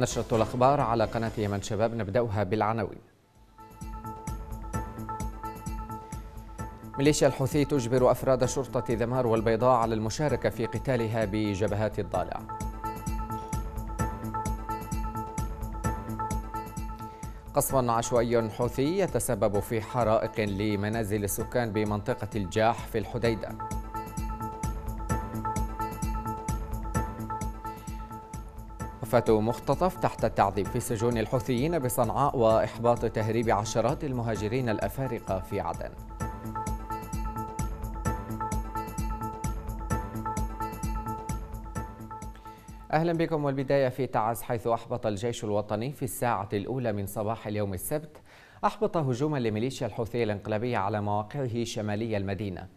نشرة الأخبار على قناة يمن شباب نبدأها بالعناوين ميليشيا الحوثي تجبر أفراد شرطة ذمار والبيضاء على المشاركة في قتالها بجبهات الضالع قصف عشوائي حوثي يتسبب في حرائق لمنازل السكان بمنطقة الجاح في الحديدة وفاة مختطف تحت التعذيب في سجون الحوثيين بصنعاء وإحباط تهريب عشرات المهاجرين الأفارقة في عدن أهلا بكم والبداية في تعز حيث أحبط الجيش الوطني في الساعة الأولى من صباح اليوم السبت أحبط هجوما لميليشيا الحوثي الانقلابية على مواقعه شمالي المدينة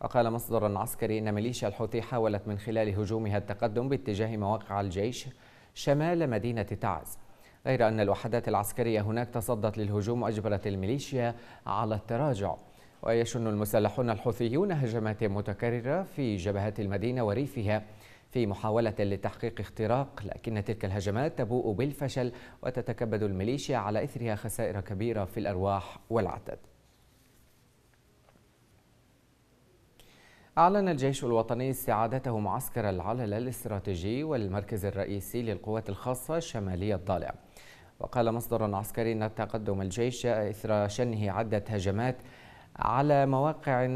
وقال مصدر عسكري أن ميليشيا الحوثي حاولت من خلال هجومها التقدم باتجاه مواقع الجيش شمال مدينة تعز غير أن الوحدات العسكرية هناك تصدت للهجوم وأجبرت الميليشيا على التراجع ويشن المسلحون الحوثيون هجمات متكررة في جبهات المدينة وريفها في محاولة لتحقيق اختراق لكن تلك الهجمات تبوء بالفشل وتتكبد الميليشيا على إثرها خسائر كبيرة في الأرواح والعدد أعلن الجيش الوطني استعادته معسكر العلل الاستراتيجي والمركز الرئيسي للقوات الخاصة الشمالية الضالع وقال مصدر عسكري أن تقدم الجيش إثر شنه عدة هجمات على مواقع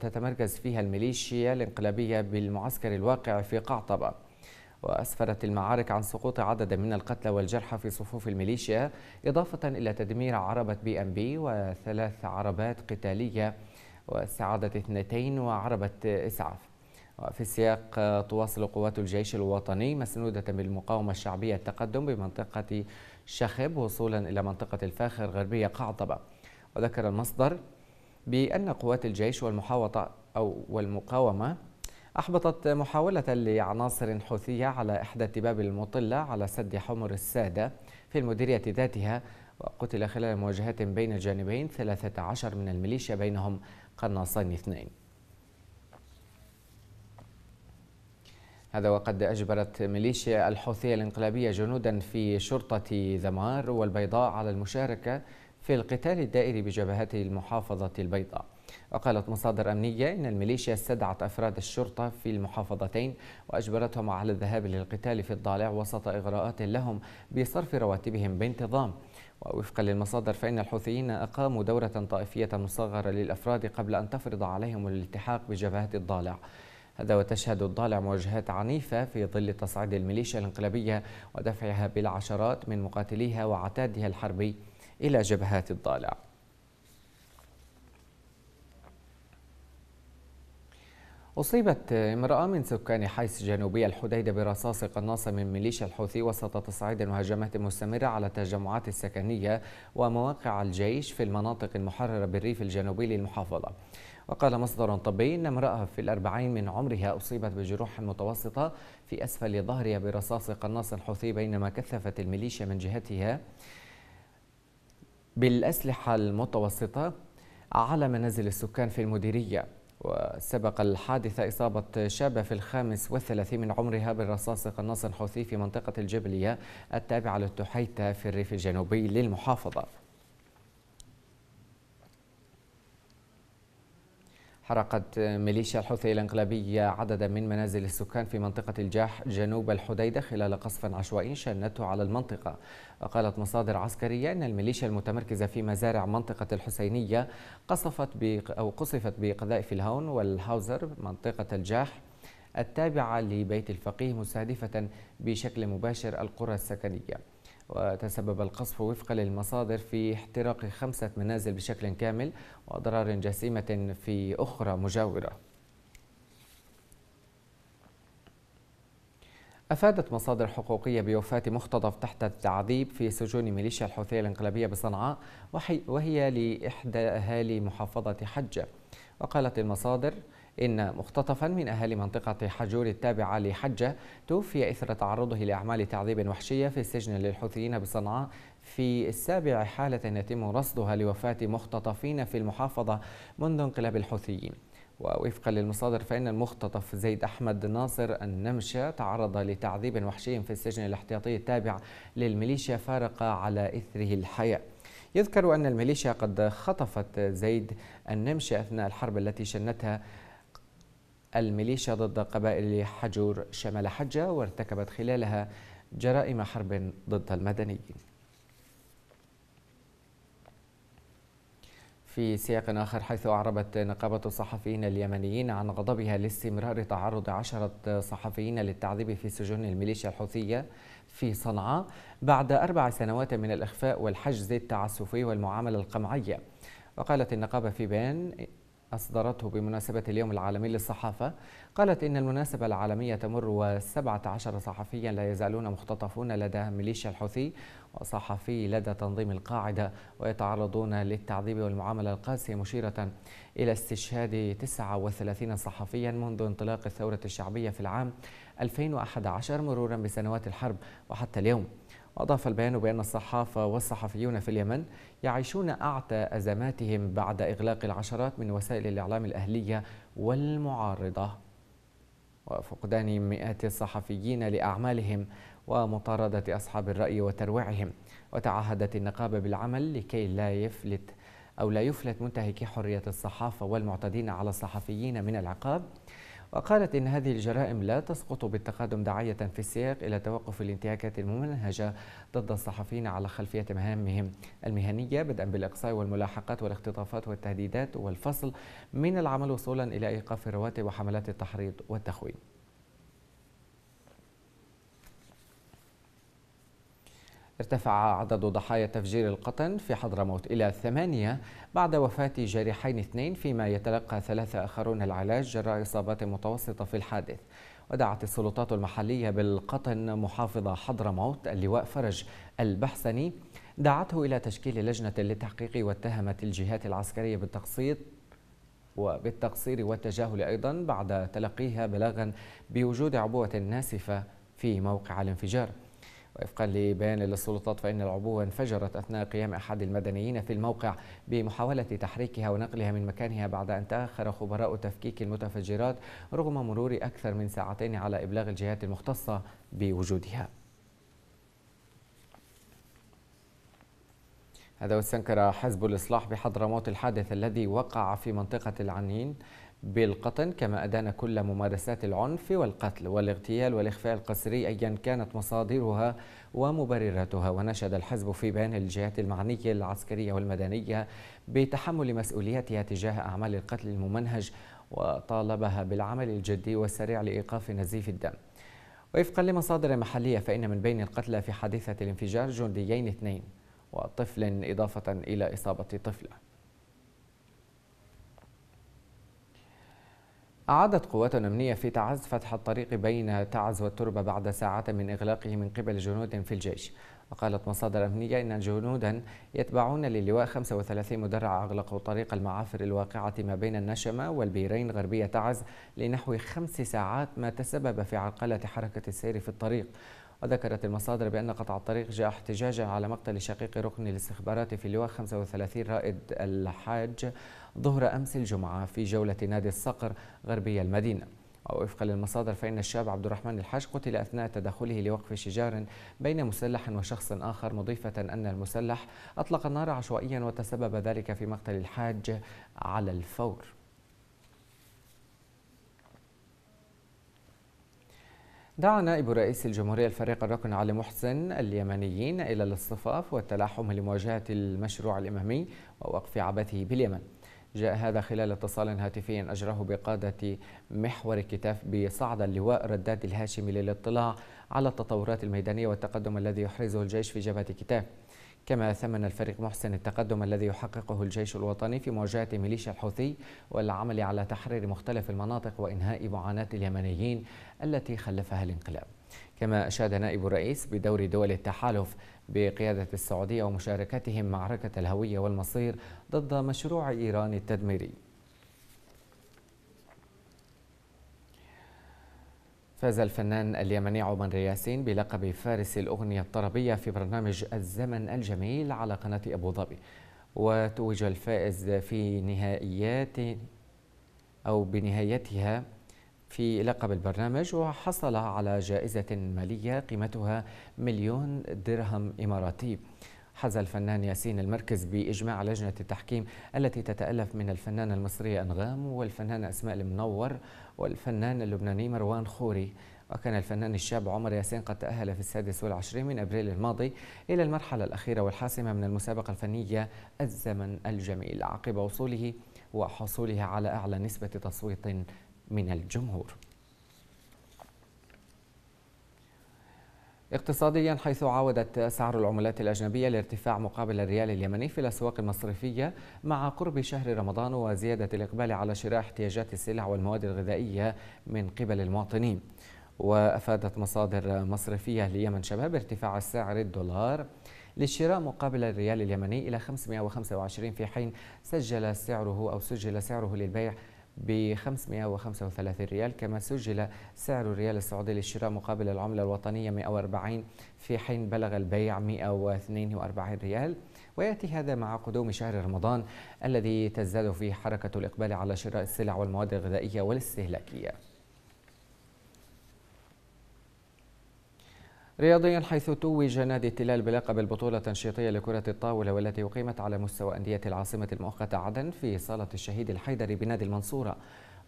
تتمركز فيها الميليشيا الانقلابية بالمعسكر الواقع في قعطبة وأسفرت المعارك عن سقوط عدد من القتلى والجرحى في صفوف الميليشيا إضافة إلى تدمير عربة بي أم بي وثلاث عربات قتالية واستعادة اثنتين وعربة إسعاف وفي السياق تواصل قوات الجيش الوطني مسنودة بالمقاومة الشعبية التقدم بمنطقة شخب وصولا إلى منطقة الفاخر غربية قعطبة وذكر المصدر بأن قوات الجيش والمحاوطة أو والمقاومة أحبطت محاولة لعناصر حوثية على إحدى التباب المطلة على سد حمر السادة في المديرية ذاتها وقتل خلال مواجهات بين الجانبين 13 من الميليشيا بينهم قناصين اثنين هذا وقد أجبرت ميليشيا الحوثية الانقلابية جنودا في شرطة ذمار والبيضاء على المشاركة في القتال الدائري بجبهات المحافظة البيضاء وقالت مصادر أمنية إن الميليشيا استدعت أفراد الشرطة في المحافظتين وأجبرتهم على الذهاب للقتال في الضالع وسط إغراءات لهم بصرف رواتبهم بانتظام ووفقا للمصادر فإن الحوثيين أقاموا دورة طائفية مصغرة للأفراد قبل أن تفرض عليهم الالتحاق بجبهات الضالع هذا وتشهد الضالع مواجهات عنيفة في ظل تصعيد الميليشيا الانقلابية ودفعها بالعشرات من مقاتليها وعتادها الحربي إلى جبهات الضالع أصيبت امرأة من سكان حيس جنوبي الحديدة برصاص قناصة من ميليشيا الحوثي وسط تصعيد المهاجمات المستمرة على التجمعات السكنية ومواقع الجيش في المناطق المحررة بالريف الجنوبي للمحافظة وقال مصدر طبي أن امرأة في الأربعين من عمرها أصيبت بجروح متوسطة في أسفل ظهرها برصاص قناص حوثي بينما كثفت الميليشيا من جهتها بالأسلحة المتوسطة على منازل السكان في المديرية وسبق الحادثة إصابة شابة في الخامس والثلاثين من عمرها بالرصاص قناص حوثي في منطقة الجبلية التابعة للتحيتة في الريف الجنوبي للمحافظة حرقت ميليشيا الحوثي الانقلابية عددا من منازل السكان في منطقة الجاح جنوب الحديدة خلال قصف عشوائي شنته على المنطقة وقالت مصادر عسكرية أن الميليشيا المتمركزة في مزارع منطقة الحسينية قصفت أو قصفت بقذائف الهون والهاوزر منطقة الجاح التابعة لبيت الفقيه مستهدفة بشكل مباشر القرى السكنية وتسبب القصف وفقا للمصادر في احتراق خمسة منازل بشكل كامل وأضرار جسيمة في أخرى مجاورة أفادت مصادر حقوقية بوفاة مختطف تحت التعذيب في سجون ميليشيا الحوثية الانقلابية بصنعاء وهي لإحدى أهالي محافظة حجة وقالت المصادر إن مختطفا من أهالي منطقة حجور التابعة لحجة توفي إثر تعرضه لأعمال تعذيب وحشية في السجن للحوثيين بصنعاء في السابع حالة يتم رصدها لوفاة مختطفين في المحافظة منذ انقلاب الحوثيين ووفقا للمصادر فإن المختطف زيد أحمد ناصر النمشة تعرض لتعذيب وحشي في السجن الاحتياطي التابع للميليشيا فارق على إثره الحياة يذكر أن الميليشيا قد خطفت زيد النمشة أثناء الحرب التي شنتها الميليشيا ضد قبائل حجور شمال حجة وارتكبت خلالها جرائم حرب ضد المدنيين في سياق آخر حيث أعربت نقابة الصحفيين اليمنيين عن غضبها لاستمرار تعرض عشرة صحفيين للتعذيب في سجون الميليشيا الحوثية في صنعاء بعد أربع سنوات من الإخفاء والحجز التعسفي والمعاملة القمعية وقالت النقابة في بيان أصدرته بمناسبة اليوم العالمي للصحافة قالت إن المناسبة العالمية تمر و17 صحفيا لا يزالون مختطفون لدى ميليشيا الحوثي وصحفي لدى تنظيم القاعدة ويتعرضون للتعذيب والمعاملة القاسية مشيرة إلى استشهاد 39 صحفيا منذ انطلاق الثورة الشعبية في العام 2011 مرورا بسنوات الحرب وحتى اليوم وأضاف البيان بأن الصحافة والصحفيون في اليمن يعيشون أعتى أزماتهم بعد إغلاق العشرات من وسائل الإعلام الأهلية والمعارضة وفقدان مئات الصحفيين لأعمالهم ومطاردة أصحاب الرأي وترويعهم وتعهدت النقابة بالعمل لكي لا يفلت أو لا يفلت منتهكي حرية الصحافة والمعتدين على الصحفيين من العقاب وقالت إن هذه الجرائم لا تسقط بالتقادم داعية في السياق إلى توقف الانتهاكات الممنهجة ضد الصحفيين على خلفية مهامهم المهنية بدءا بالإقصاء والملاحقات والاختطافات والتهديدات والفصل من العمل وصولا إلى إيقاف الرواتب وحملات التحريض والتخوين ارتفع عدد ضحايا تفجير القطن في حضرموت إلى ثمانية بعد وفاة جارحين اثنين فيما يتلقى ثلاثة آخرون العلاج جراء إصابات متوسطة في الحادث ودعت السلطات المحلية بالقطن محافظة حضرموت اللواء فرج البحسني دعته إلى تشكيل لجنة للتحقيق واتهمت الجهات العسكرية بالتقسيط وبالتقصير والتجاهل أيضا بعد تلقيها بلاغا بوجود عبوة ناسفة في موقع الانفجار وفقا لبيان للسلطات فإن العبوة انفجرت أثناء قيام أحد المدنيين في الموقع بمحاولة تحريكها ونقلها من مكانها بعد أن تأخر خبراء تفكيك المتفجرات رغم مرور أكثر من ساعتين على إبلاغ الجهات المختصة بوجودها هذا واستنكر حزب الإصلاح بحضرموت الحادث الذي وقع في منطقة العنين بالقطن كما أدان كل ممارسات العنف والقتل والاغتيال والإخفاء القسري أيا كانت مصادرها ومبرراتها ونشد الحزب في بيان الجهات المعنية العسكرية والمدنية بتحمل مسؤوليتها تجاه أعمال القتل الممنهج وطالبها بالعمل الجدي والسريع لإيقاف نزيف الدم وفقا لمصادر محلية فإن من بين القتلى في حادثة الانفجار جنديين اثنين وطفل إضافة إلى إصابة طفله أعادت قوات أمنية في تعز فتح الطريق بين تعز والتربة بعد ساعات من إغلاقه من قبل جنود في الجيش وقالت مصادر أمنية إن جنودا يتبعون للواء 35 مدرع أغلقوا طريق المعافر الواقعة ما بين النشمة والبيرين غربية تعز لنحو خمس ساعات ما تسبب في عرقلة حركة السير في الطريق وذكرت المصادر بأن قطع الطريق جاء احتجاجا على مقتل شقيق ركن الاستخبارات في اللواء 35 رائد الحاج ظهر أمس الجمعة في جولة نادي الصقر غربي المدينة ووفقا للمصادر فإن الشاب عبد الرحمن الحاج قتل أثناء تدخله لوقف شجار بين مسلح وشخص آخر مضيفة أن المسلح أطلق النار عشوائيا وتسبب ذلك في مقتل الحاج على الفور دعا نائب رئيس الجمهورية الفريق الركن علي محسن اليمنيين إلى الاصطفاف والتلاحم لمواجهة المشروع الإمامي ووقف عبثه باليمن جاء هذا خلال اتصال هاتفي أجراه بقادة محور كتاف بصعد اللواء رداد الهاشمي للاطلاع على التطورات الميدانية والتقدم الذي يحرزه الجيش في جبهة كتاف كما ثمن الفريق محسن التقدم الذي يحققه الجيش الوطني في مواجهة ميليشيا الحوثي والعمل على تحرير مختلف المناطق وإنهاء معاناة اليمنيين التي خلفها الانقلاب كما أشاد نائب الرئيس بدور دول التحالف بقيادة السعودية ومشاركتهم معركة الهوية والمصير ضد مشروع إيران التدميري فاز الفنان اليمني عمر ياسين بلقب فارس الأغنية الطربية في برنامج الزمن الجميل على قناة أبو ظبي وتوج الفائز في نهائيات أو بنهايتها في لقب البرنامج وحصل على جائزة مالية قيمتها مليون درهم إماراتي حظى الفنان ياسين المركز بإجماع لجنة التحكيم التي تتألف من الفنانة المصرية أنغام والفنانة أسماء المنور والفنان اللبناني مروان خوري وكان الفنان الشاب عمر ياسين قد تأهل في السادس والعشرين من أبريل الماضي إلى المرحلة الأخيرة والحاسمة من المسابقة الفنية الزمن الجميل عقب وصوله وحصوله على أعلى نسبة تصويت من الجمهور اقتصاديا حيث عاودت سعر العملات الأجنبية الارتفاع مقابل الريال اليمني في الأسواق المصرفية مع قرب شهر رمضان وزيادة الإقبال على شراء احتياجات السلع والمواد الغذائية من قبل المواطنين وأفادت مصادر مصرفية ليمن شباب ارتفاع سعر الدولار للشراء مقابل الريال اليمني إلى 525 في حين سجل سعره أو سجل سعره للبيع ب 535 ريال كما سجل سعر الريال السعودي للشراء مقابل العملة الوطنية 140 في حين بلغ البيع 142 ريال ويأتي هذا مع قدوم شهر رمضان الذي تزداد فيه حركة الإقبال على شراء السلع والمواد الغذائية والاستهلاكية رياضيا حيث توج نادي التلال بلقب البطولة التنشيطية لكرة الطاولة والتي أقيمت على مستوى أندية العاصمة المؤقتة عدن في صالة الشهيد الحيدري بنادي المنصورة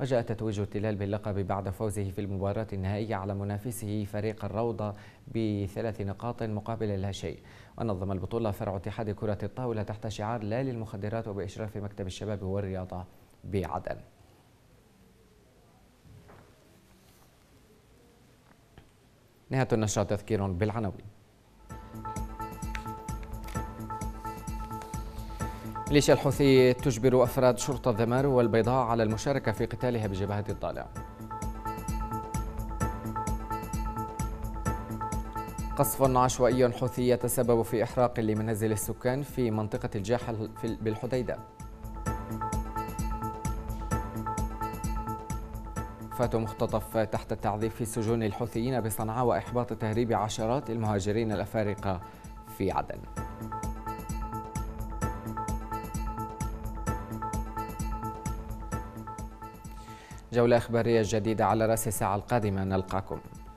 وجاء تتويج التلال باللقب بعد فوزه في المباراة النهائية على منافسه فريق الروضة بثلاث نقاط مقابل لا شيء ونظم البطولة فرع اتحاد كرة الطاولة تحت شعار لا للمخدرات وبإشراف مكتب الشباب والرياضة بعدن نهاية النشرة تذكير بالعناوين ميليشيا الحوثي تجبر أفراد شرطة الذمار والبيضاء على المشاركة في قتالها بجبهة الضالع قصف عشوائي حوثي يتسبب في إحراق لمنازل السكان في منطقة الجاحل بالحديدة وفاة مختطف تحت التعذيب في سجون الحوثيين بصنعاء وإحباط تهريب عشرات المهاجرين الأفارقة في عدن جولة إخبارية جديدة على رأس الساعة القادمة نلقاكم